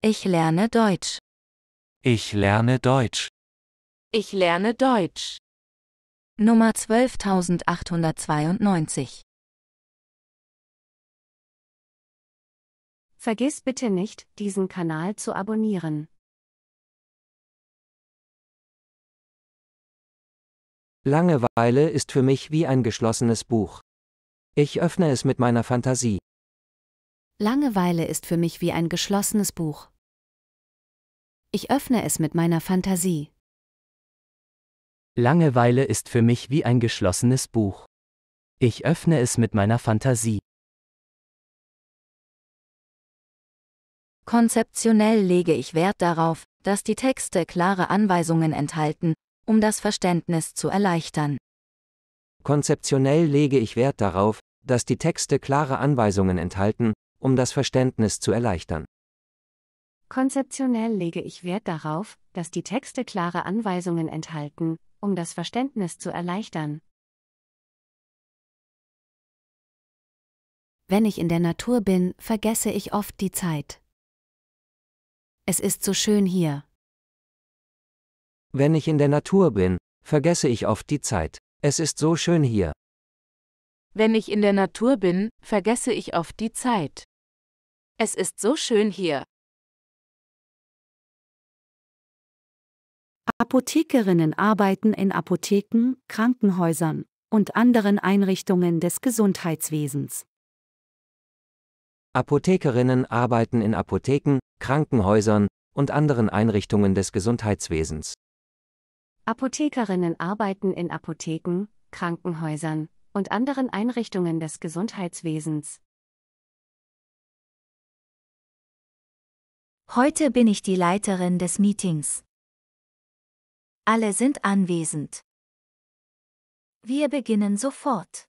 Ich lerne Deutsch. Ich lerne Deutsch. Ich lerne Deutsch. Nummer 12892. Vergiss bitte nicht, diesen Kanal zu abonnieren. Langeweile ist für mich wie ein geschlossenes Buch. Ich öffne es mit meiner Fantasie. Langeweile ist für mich wie ein geschlossenes Buch. Ich öffne es mit meiner Fantasie. Langeweile ist für mich wie ein geschlossenes Buch. Ich öffne es mit meiner Fantasie. Konzeptionell lege ich Wert darauf, dass die Texte klare Anweisungen enthalten, um das Verständnis zu erleichtern. Konzeptionell lege ich Wert darauf, dass die Texte klare Anweisungen enthalten, um das Verständnis zu erleichtern. Konzeptionell lege ich Wert darauf, dass die Texte klare Anweisungen enthalten, um das Verständnis zu erleichtern. Wenn ich in der Natur bin, vergesse ich oft die Zeit. Es ist so schön hier. Wenn ich in der Natur bin, vergesse ich oft die Zeit. Es ist so schön hier. Wenn ich in der Natur bin, vergesse ich oft die Zeit. Es ist so schön hier. Apothekerinnen arbeiten in Apotheken, Krankenhäusern und anderen Einrichtungen des Gesundheitswesens. Apothekerinnen arbeiten in Apotheken, Krankenhäusern und anderen Einrichtungen des Gesundheitswesens. Apothekerinnen arbeiten in Apotheken, Krankenhäusern und anderen Einrichtungen des Gesundheitswesens. Heute bin ich die Leiterin des Meetings. Alle sind anwesend. Wir beginnen sofort.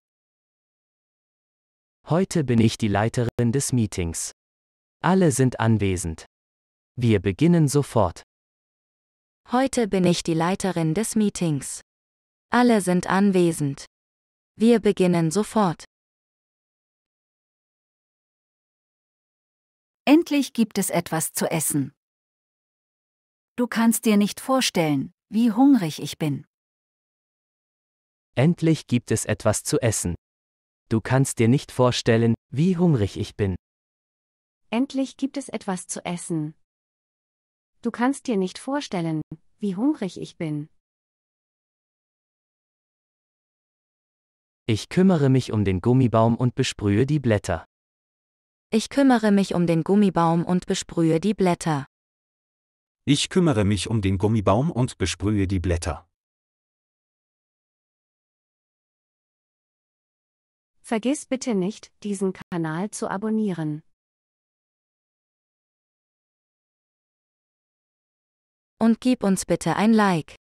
Heute bin ich die Leiterin des Meetings. Alle sind anwesend. Wir beginnen sofort. Heute bin ich die Leiterin des Meetings. Alle sind anwesend. Wir beginnen sofort. Endlich gibt es etwas zu essen. Du kannst dir nicht vorstellen, wie hungrig ich bin. Endlich gibt es etwas zu essen. Du kannst dir nicht vorstellen, wie hungrig ich bin. Endlich gibt es etwas zu essen. Du kannst dir nicht vorstellen, wie hungrig ich bin. Ich kümmere mich um den Gummibaum und besprühe die Blätter. Ich kümmere mich um den Gummibaum und besprühe die Blätter. Ich kümmere mich um den Gummibaum und besprühe die Blätter. Vergiss bitte nicht, diesen Kanal zu abonnieren. Und gib uns bitte ein Like.